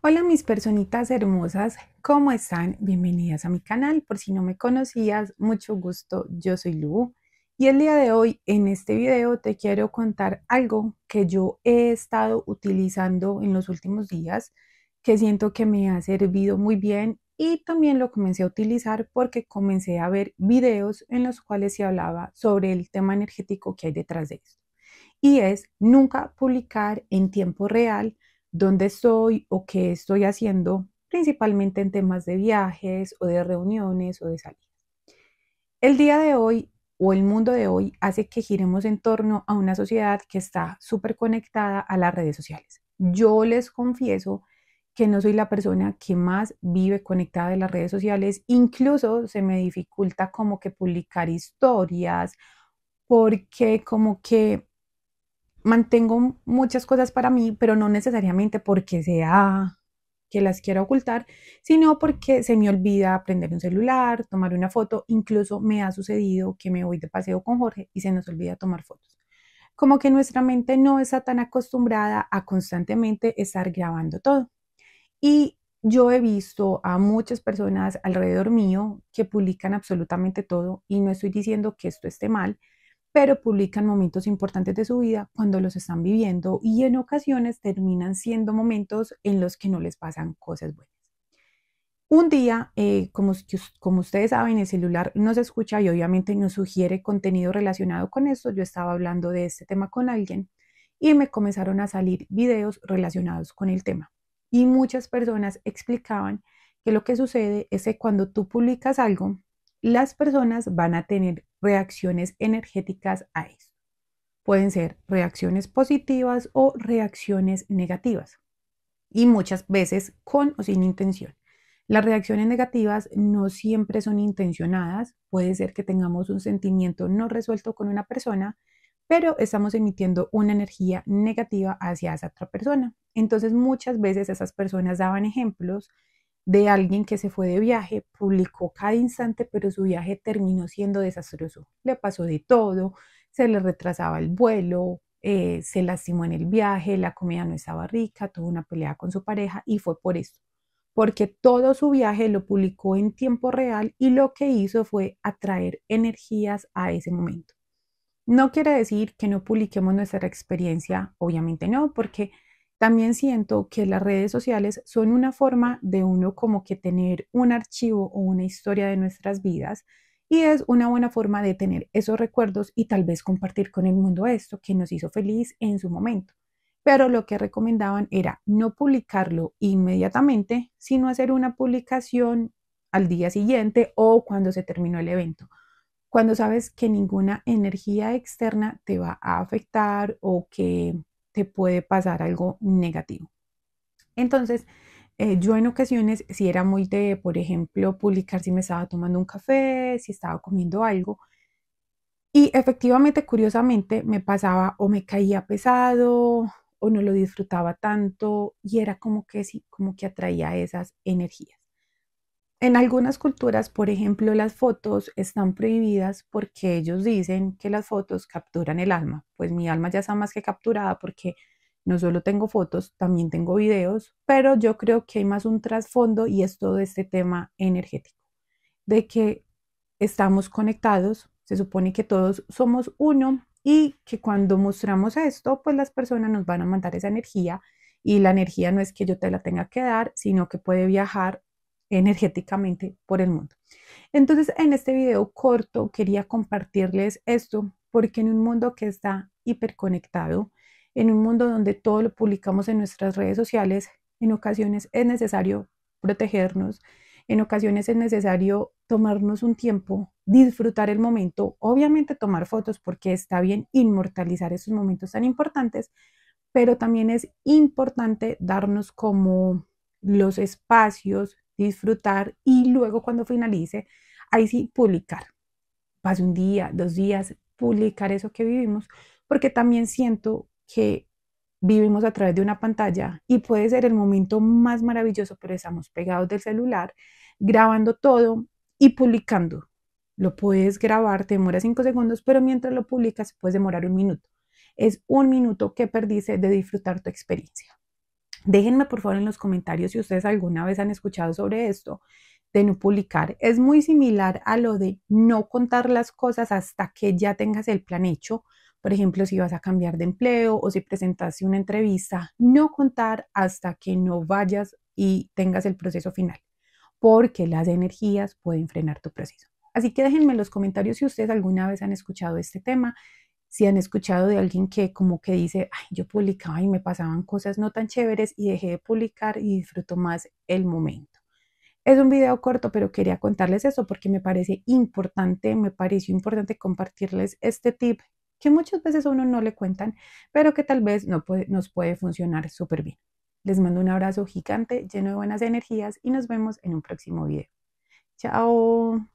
Hola mis personitas hermosas, ¿cómo están? Bienvenidas a mi canal. Por si no me conocías, mucho gusto, yo soy Lu. Y el día de hoy, en este video, te quiero contar algo que yo he estado utilizando en los últimos días, que siento que me ha servido muy bien y también lo comencé a utilizar porque comencé a ver videos en los cuales se hablaba sobre el tema energético que hay detrás de esto. Y es nunca publicar en tiempo real dónde estoy o qué estoy haciendo, principalmente en temas de viajes o de reuniones o de salidas. El día de hoy o el mundo de hoy hace que giremos en torno a una sociedad que está súper conectada a las redes sociales. Yo les confieso que no soy la persona que más vive conectada de las redes sociales, incluso se me dificulta como que publicar historias porque como que mantengo muchas cosas para mí, pero no necesariamente porque sea que las quiera ocultar, sino porque se me olvida prender un celular, tomar una foto, incluso me ha sucedido que me voy de paseo con Jorge y se nos olvida tomar fotos. Como que nuestra mente no está tan acostumbrada a constantemente estar grabando todo. Y yo he visto a muchas personas alrededor mío que publican absolutamente todo y no estoy diciendo que esto esté mal, pero publican momentos importantes de su vida cuando los están viviendo y en ocasiones terminan siendo momentos en los que no les pasan cosas buenas. Un día, eh, como, como ustedes saben, el celular nos escucha y obviamente nos sugiere contenido relacionado con esto. Yo estaba hablando de este tema con alguien y me comenzaron a salir videos relacionados con el tema. Y muchas personas explicaban que lo que sucede es que cuando tú publicas algo, las personas van a tener reacciones energéticas a eso. Pueden ser reacciones positivas o reacciones negativas y muchas veces con o sin intención. Las reacciones negativas no siempre son intencionadas, puede ser que tengamos un sentimiento no resuelto con una persona, pero estamos emitiendo una energía negativa hacia esa otra persona. Entonces muchas veces esas personas daban ejemplos de alguien que se fue de viaje, publicó cada instante, pero su viaje terminó siendo desastroso. Le pasó de todo, se le retrasaba el vuelo, eh, se lastimó en el viaje, la comida no estaba rica, tuvo una pelea con su pareja y fue por eso. Porque todo su viaje lo publicó en tiempo real y lo que hizo fue atraer energías a ese momento. No quiere decir que no publiquemos nuestra experiencia, obviamente no, porque también siento que las redes sociales son una forma de uno como que tener un archivo o una historia de nuestras vidas y es una buena forma de tener esos recuerdos y tal vez compartir con el mundo esto que nos hizo feliz en su momento. Pero lo que recomendaban era no publicarlo inmediatamente, sino hacer una publicación al día siguiente o cuando se terminó el evento cuando sabes que ninguna energía externa te va a afectar o que puede pasar algo negativo. Entonces, eh, yo en ocasiones, si era muy de, por ejemplo, publicar si me estaba tomando un café, si estaba comiendo algo, y efectivamente, curiosamente, me pasaba o me caía pesado o no lo disfrutaba tanto y era como que sí, como que atraía esas energías. En algunas culturas, por ejemplo, las fotos están prohibidas porque ellos dicen que las fotos capturan el alma. Pues mi alma ya está más que capturada porque no solo tengo fotos, también tengo videos, pero yo creo que hay más un trasfondo y es todo este tema energético, de que estamos conectados, se supone que todos somos uno y que cuando mostramos esto, pues las personas nos van a mandar esa energía y la energía no es que yo te la tenga que dar, sino que puede viajar energéticamente por el mundo. Entonces, en este video corto quería compartirles esto porque en un mundo que está hiperconectado, en un mundo donde todo lo publicamos en nuestras redes sociales, en ocasiones es necesario protegernos, en ocasiones es necesario tomarnos un tiempo, disfrutar el momento, obviamente tomar fotos porque está bien inmortalizar esos momentos tan importantes, pero también es importante darnos como los espacios, disfrutar y luego cuando finalice, ahí sí publicar. Pase un día, dos días, publicar eso que vivimos, porque también siento que vivimos a través de una pantalla y puede ser el momento más maravilloso, pero estamos pegados del celular, grabando todo y publicando. Lo puedes grabar, te demora cinco segundos, pero mientras lo publicas puedes demorar un minuto. Es un minuto que perdiste de disfrutar tu experiencia. Déjenme por favor en los comentarios si ustedes alguna vez han escuchado sobre esto de no publicar. Es muy similar a lo de no contar las cosas hasta que ya tengas el plan hecho. Por ejemplo, si vas a cambiar de empleo o si presentaste una entrevista, no contar hasta que no vayas y tengas el proceso final, porque las energías pueden frenar tu proceso. Así que déjenme en los comentarios si ustedes alguna vez han escuchado este tema si han escuchado de alguien que como que dice, ay, yo publicaba y me pasaban cosas no tan chéveres y dejé de publicar y disfruto más el momento. Es un video corto, pero quería contarles eso porque me parece importante, me pareció importante compartirles este tip que muchas veces a uno no le cuentan, pero que tal vez no nos puede funcionar súper bien. Les mando un abrazo gigante, lleno de buenas energías y nos vemos en un próximo video. Chao.